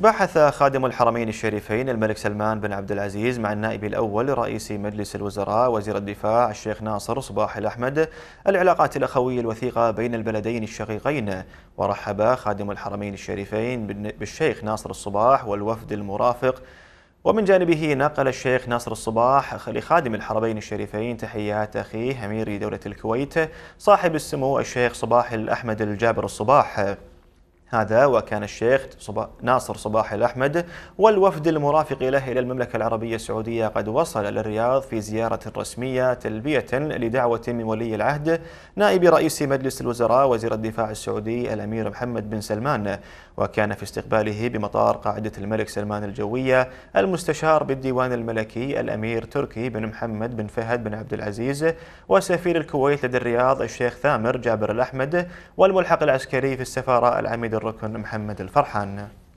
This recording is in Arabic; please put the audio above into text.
بحث خادم الحرمين الشريفين الملك سلمان بن عبد العزيز مع النائب الأول رئيس مجلس الوزراء وزير الدفاع الشيخ ناصر صباح الأحمد العلاقات الأخوية الوثيقة بين البلدين الشقيقين ورحب خادم الحرمين الشريفين بالشيخ ناصر الصباح والوفد المرافق ومن جانبه نقل الشيخ ناصر الصباح لخادم الحرمين الشريفين تحيات أخيه أمير دولة الكويت صاحب السمو الشيخ صباح الأحمد الجابر الصباح هذا وكان الشيخ ناصر صباح الأحمد والوفد المرافق له إلى المملكة العربية السعودية قد وصل للرياض في زيارة رسمية تلبية لدعوة من ولي العهد نائب رئيس مجلس الوزراء وزير الدفاع السعودي الأمير محمد بن سلمان وكان في استقباله بمطار قاعدة الملك سلمان الجوية المستشار بالديوان الملكي الأمير تركي بن محمد بن فهد بن عبد العزيز وسفير الكويت لدى الرياض الشيخ ثامر جابر الأحمد والملحق العسكري في السفارة العميد الركن محمد الفرحان